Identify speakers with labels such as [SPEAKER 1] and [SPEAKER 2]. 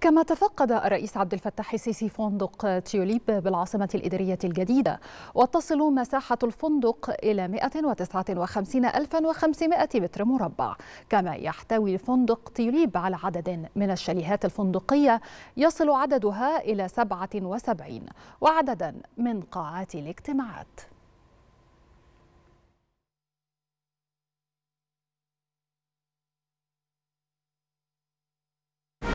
[SPEAKER 1] كما تفقد الرئيس عبد الفتاح السيسي فندق تيوليب بالعاصمة الإدارية الجديدة وتصل مساحة الفندق إلى 159500 متر مربع كما يحتوي فندق تيوليب على عدد من الشاليهات الفندقية يصل عددها إلى 77 وعددا من قاعات الاجتماعات